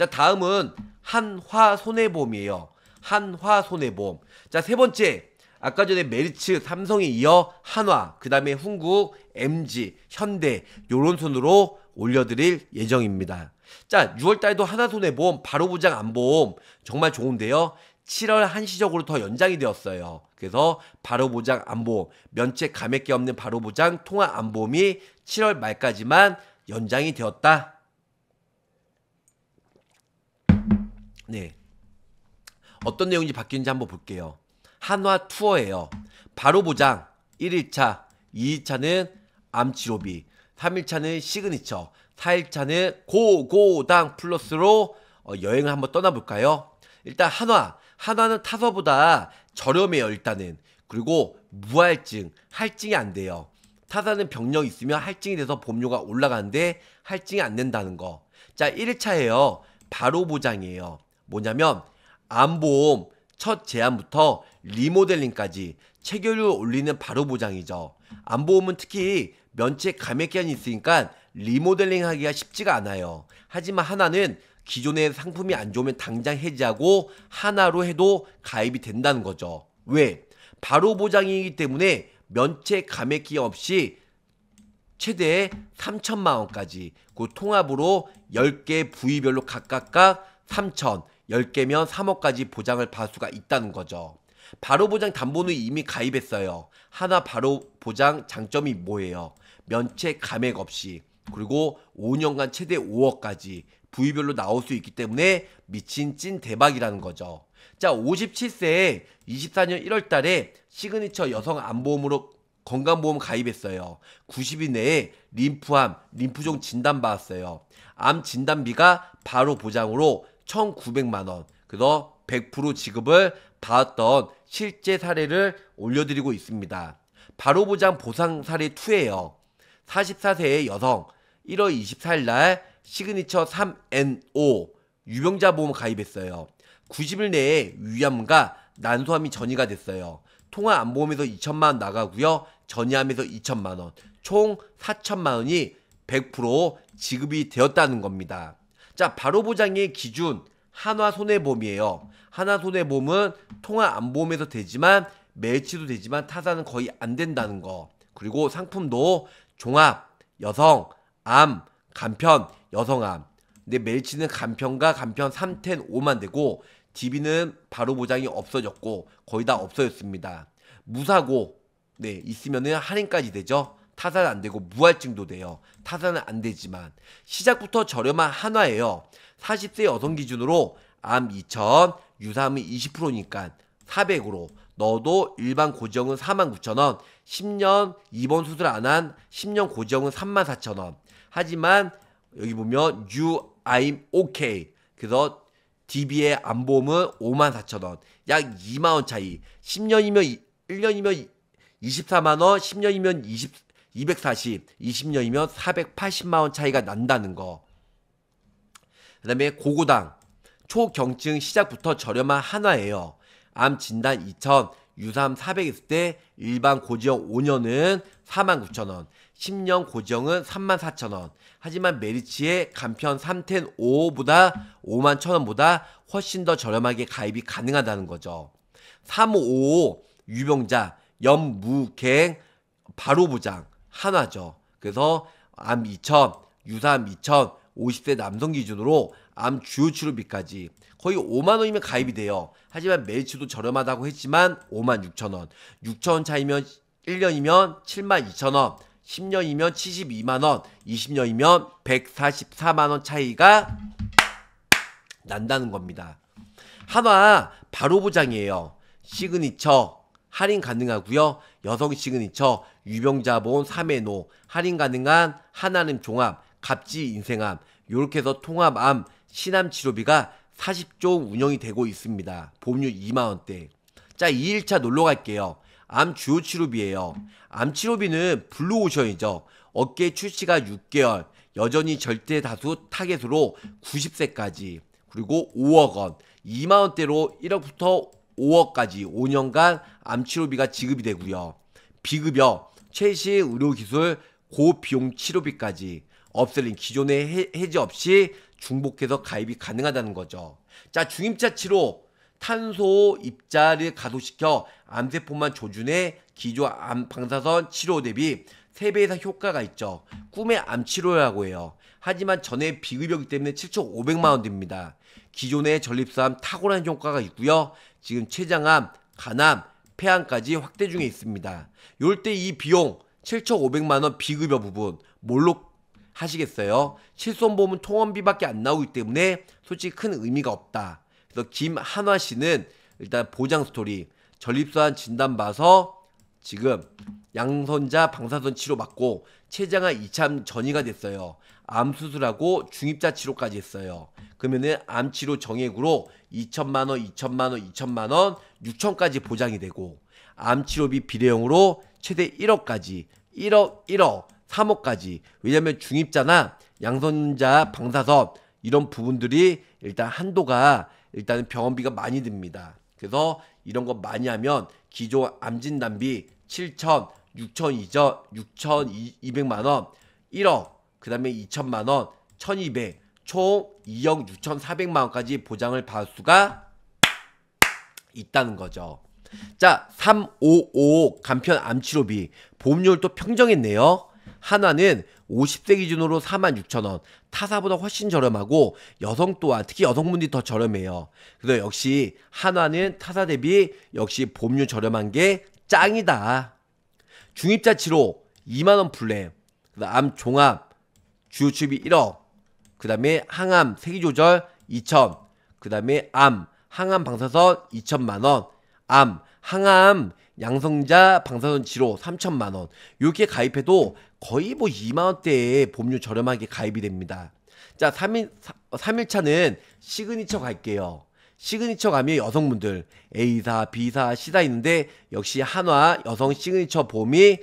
자, 다음은 한화 손해보험이에요. 한화 손해보험. 자, 세 번째. 아까 전에 메리츠, 삼성에 이어 한화, 그 다음에 훈구, MG, 현대 요런 손으로 올려드릴 예정입니다. 자, 6월달도 하나손해보험, 바로보장 안보험 정말 좋은데요. 7월 한시적으로 더 연장이 되었어요. 그래서 바로보장 안보험, 면책 감액기 없는 바로보장 통화 안보험이 7월 말까지만 연장이 되었다 네. 어떤 내용인지 바뀌는지 한번 볼게요. 한화 투어예요. 바로 보장 1일차, 2일차는 암치로비, 3일차는 시그니처, 4일차는 고고당 플러스로 어, 여행을 한번 떠나볼까요? 일단 한화, 한화는 타서보다 저렴해요 일단은. 그리고 무할증, 할증이 안 돼요. 타사는 병력 있으면 할증이 돼서 보험료가 올라가는데 할증이 안 된다는 거. 자, 1일차예요. 바로 보장이에요. 뭐냐면 안보험, 첫 제안부터 리모델링까지 체결율 올리는 바로 보장이죠. 안보험은 특히 면책 감액기한이 있으니까 리모델링 하기가 쉽지가 않아요. 하지만 하나는 기존의 상품이 안 좋으면 당장 해지하고 하나로 해도 가입이 된다는 거죠. 왜? 바로 보장이기 때문에 면책 감액 기한 없이 최대 3천만 원까지 그 통합으로 10개 부위별로 각각 각 3천, 10개면 3억까지 보장을 받을 수가 있다는 거죠. 바로 보장 담보는 이미 가입했어요. 하나 바로 보장 장점이 뭐예요? 면책 감액 없이 그리고 5년간 최대 5억까지 부위별로 나올 수 있기 때문에 미친 찐 대박이라는 거죠. 자, 57세에 24년 1월 달에 시그니처 여성 안보험으로 건강보험 가입했어요. 90일 내에 림프암, 림프종 진단 받았어요. 암 진단비가 바로 보장으로 1,900만 원. 그래서 100% 지급을 받았던 실제 사례를 올려드리고 있습니다. 바로 보장 보상 사례 2예요. 44세의 여성 1월 24일 날 시그니처 3NO 유병자 보험 가입했어요. 90일 내에 위암과 난소암이 전이가 됐어요. 통화 안보험에서 2천만 원 나가고요. 전이암에서 2천만 원, 총 4천만 원이 100% 지급이 되었다는 겁니다. 자, 바로 보장의 기준 한화 손해보험이에요. 한화 손해보험은 통화 안 보험에서 되지만 매치도 되지만 타사는 거의 안 된다는 거. 그리고 상품도 종합, 여성, 암, 간편, 여성암. 근데 멜치는 간편과 간편 3텐 5만 되고 DB는 바로 보장이 없어졌고 거의 다 없어졌습니다. 무사고 네 있으면은 할인까지 되죠. 타산 안 되고 무할증도 돼요. 타산은 안 되지만 시작부터 저렴한 한화예요. 40세 여성 기준으로 암 2천, 유사암은 20%니까 400으로 넣어도 일반 고정은 49,000원, 10년 입원 수술 안한 10년 고정은 34,000원. 하지만 여기 보면 you I'm o k 그래서 DB의 안보험은 54,000원. 약 2만원 차이. 10년이면 1년이면 24만원, 10년이면 20, 240, 20년이면 480만 원 차이가 난다는 거. 그다음에 고고당 초경증 시작부터 저렴한 한화예요. 암 진단 2 0 0 0 유삼 400 있을 때 일반 고지형 5년은 49,000원, 10년 고지형은 34,000원. 하지만 메리치의 간편 3텐 5보다 51,000원보다 훨씬 더 저렴하게 가입이 가능하다는 거죠. 3 5 5 유병자, 염무갱 바로보장, 하나죠. 그래서 암 2000, 유사암 2000, 50세 남성 기준으로 암 주요 치료비까지 거의 5만 원이면 가입이 돼요. 하지만 매치도 저렴하다고 했지만 5만 6천 원, 6천 원 차이면 1년이면 7만 2천 원, 10년이면 72만 원, 20년이면 144만 원 차이가 난다는 겁니다. 하나 바로 보장이에요. 시그니처 할인 가능하고요. 여성 시그니처, 유병자본 3회노, 할인 가능한 하나는 종합, 갑지 인생암, 요렇게 해서 통합암, 신암 치료비가 40조 운영이 되고 있습니다. 보험료 2만원대. 자, 2일차 놀러 갈게요. 암 주요 치료비예요. 암 치료비는 블루오션이죠. 어깨 출시가 6개월, 여전히 절대 다수 타겟으로 90세까지, 그리고 5억 원, 2만원대로 1억부터 5억까지 5년간 암치료비가 지급이 되고요. 비급여, 최신 의료기술, 고비용 치료비까지 업셀링 기존의 해지 없이 중복해서 가입이 가능하다는 거죠. 자, 중임차 치료 탄소 입자를 가소시켜 암세포만 조준해 기조암 방사선 치료 대비 3배 이상 효과가 있죠. 꿈의 암 치료라고 해요. 하지만 전에 비급여기 때문에 7,500만 원 됩니다. 기존의 전립선 탁월한 효과가 있고요. 지금 췌장암, 간암, 폐암까지 확대 중에 있습니다. 이럴때 이 비용 7,500만 원 비급여 부분 뭘로 하시겠어요? 실손보험은 통원비밖에 안 나오기 때문에 솔직히 큰 의미가 없다. 그래서 김한화 씨는 일단 보장 스토리 전립선 진단 봐서 지금 양선자 방사선 치료 받고 췌장암 2차 전이가 됐어요. 암 수술하고 중입자 치료까지 했어요. 그러면은 암치료 정액으로 2천만 원, 2천만 원, 2천만 원, 6천까지 보장이 되고 암치료비 비대용으로 최대 1억까지, 1억, 1억, 3억까지. 왜냐면 중입자나 양성자 방사선 이런 부분들이 일단 한도가 일단 병원비가 많이 듭니다. 그래서 이런 거 많이 하면 기존 암진단비 7천, 6천, 2천, 6천 2백만 원, 1억, 그 다음에 2천만 원, 1,200, 총 2억 6,400만 원까지 보장을 받을 수가 있다는 거죠. 자, 355 간편 암치료비 보험료율도 평정했네요. 하나는 50세 기준으로 46,000원, 타사보다 훨씬 저렴하고 여성 또한 특히 여성분들이 더 저렴해요. 그래서 역시 하나는 타사 대비 역시 보험료 저렴한 게 짱이다. 중입자 치료 2만원 플랜, 암 종합 주요 출비 1억, 그 다음에 항암 세기조절 2천, 그 다음에 암, 항암 방사선 2천만원, 암, 항암 양성자 방사선 치료 3천만원, 이렇게 가입해도 거의 뭐 2만원대에 보험료 저렴하게 가입이 됩니다. 자, 3일, 3일차는 시그니처 갈게요. 시그니처 가면 여성분들 A사, B사, C사 있는데 역시 한화 여성 시그니처 보험이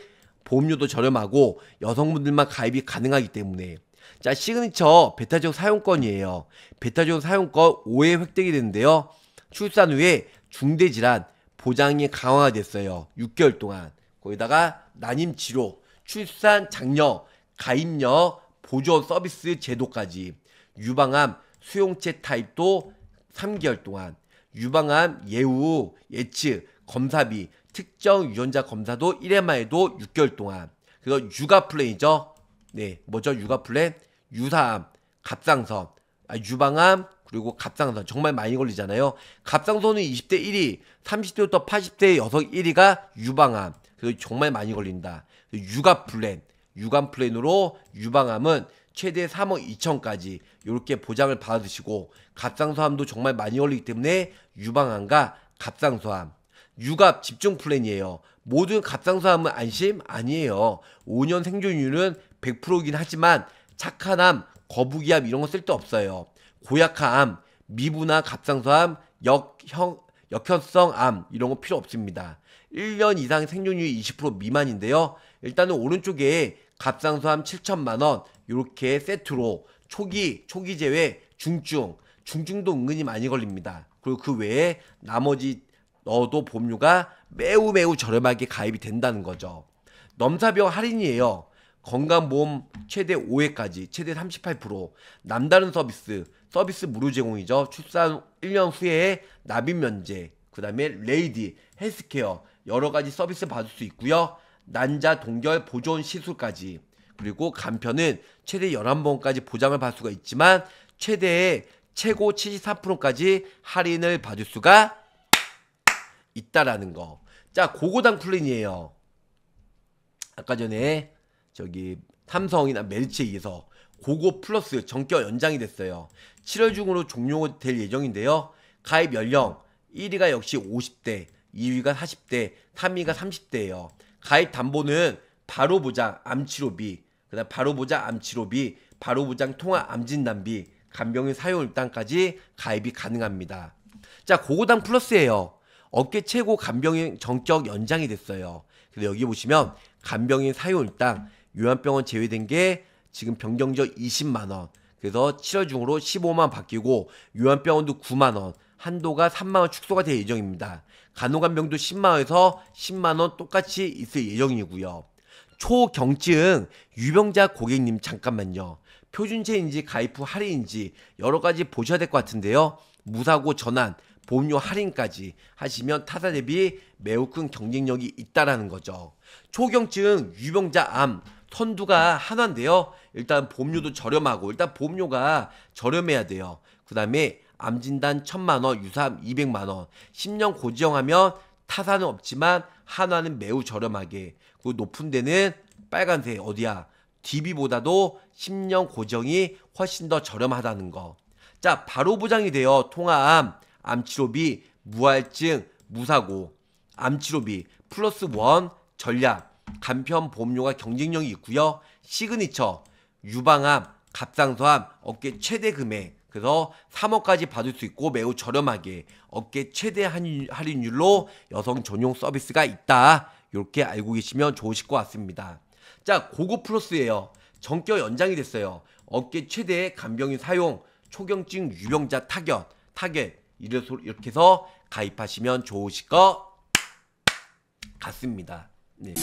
보험료도 저렴하고 여성분들만 가입이 가능하기 때문에 자, 시그니처 베타지역 사용권이에요. 베타지역 사용권 5회 획득이 되는데요. 출산 후에 중대질환 보장이 강화가 됐어요. 6개월 동안. 거기다가 난임 치료, 출산 장려, 가입녀, 보조 서비스 제도까지 유방암 수용체 타입도 3개월 동안 유방암 예후 예측 검사비 특정 유전자 검사도 1회만 해도 6개월 동안 그거 육아 플랜이죠 네 뭐죠 육아 플랜 유사암, 갑상선, 아, 유방암, 그리고 갑상선 정말 많이 걸리잖아요. 갑상선은 20대 1위, 30대부터 80대 여성 1위가 유방암. 그래서 정말 많이 걸린다. 유갑플랜, 유감플랜으로 유방암은 최대 3억 2천까지 이렇게 보장을 받으시고 갑상선암도 정말 많이 걸리기 때문에 유방암과 갑상선암, 유갑 집중 플랜이에요. 모든 갑상선암은 안심 아니에요. 5년 생존율은 100%이긴 하지만 착한 암, 거북이암 이런 거 쓸데없어요. 고약화암, 미부나 갑상선암, 역형, 역혈성 암 이런 거 필요 없습니다. 1년 이상 생존율이 20% 미만인데요. 일단은 오른쪽에 갑상선암 7천만 원 이렇게 세트로 초기, 초기 제외, 중증, 중증도 은근히 많이 걸립니다. 그리고 그 외에 나머지 넣어도 보험료가 매우 매우 저렴하게 가입이 된다는 거죠. 넘사벽 할인이에요. 건강보험 최대 5회까지 최대 38% 남다른 서비스 서비스 무료 제공이죠. 출산 1년 후에 납입 면제 그 다음에 레이디 헬스케어 여러 가지 서비스 받을 수 있고요. 난자 동결 보존 시술까지 그리고 간편은 최대 11번까지 보장을 받을 수가 있지만 최대 최고 74%까지 할인을 받을 수가 있다라는 거. 자, 고고당 쿨린이에요 아까 전에 저기 삼성이나 멜츠에서 고고 플러스 정격 연장이 됐어요. 7월 중으로 종료될 예정인데요. 가입 연령 1위가 역시 50대, 2위가 40대, 3위가 30대예요. 가입 담보는 바로 보장 암치료비, 그다음 바로 보장 암치료비, 바로 보장 통화 암진단비, 간병인 사용 일당까지 가입이 가능합니다. 자, 고고당 플러스예요. 어깨 최고 간병인 정격 연장이 됐어요. 근데 여기 보시면 간병인 사용 일당 요양병원 제외된 게 지금 변경저 20만 원. 그래서 7월 중으로 15만 원 바뀌고 요양병원도 9만 원, 한도가 3만 원 축소가 될 예정입니다. 간호간병도 10만 원에서 10만 원 똑같이 있을 예정이고요. 초경증 유병자 고객님 잠깐만요. 표준체인지 가입 후 할인인지 여러 가지 보셔야 될 것 같은데요. 무사고 전환, 보험료 할인까지 하시면 타사 대비 매우 큰 경쟁력이 있다라는 거죠. 초경증 유병자 암 선두가 하나인데요. 일단 보험료도 저렴하고 일단 보험료가 저렴해야 돼요. 그 다음에 암진단 1 천만 원, 유사암 이백만 원. 십년 고지형하면 타사는 없지만 한화는 매우 저렴하게. 그 높은 데는 빨간색 어디야? DB보다도 10년 고정이 훨씬 더 저렴하다는 거. 자, 바로 보장이 되어 통화암, 암치료비, 무활증 무사고, 암치료비, 플러스 원, 전략, 간편 보험료가 경쟁력이 있고요. 시그니처, 유방암, 갑상선암, 어깨 최대 금액 그래서 3억까지 받을 수 있고 매우 저렴하게 어깨 최대 할인율로 여성 전용 서비스가 있다. 이렇게 알고 계시면 좋으실 것 같습니다. 자, 고급 플러스예요. 정격 연장이 됐어요. 어깨 최대 간병인 사용, 초경증 유병자 타격 타겟 이렇게 해서 가입하시면 좋으실 것 같습니다. 네.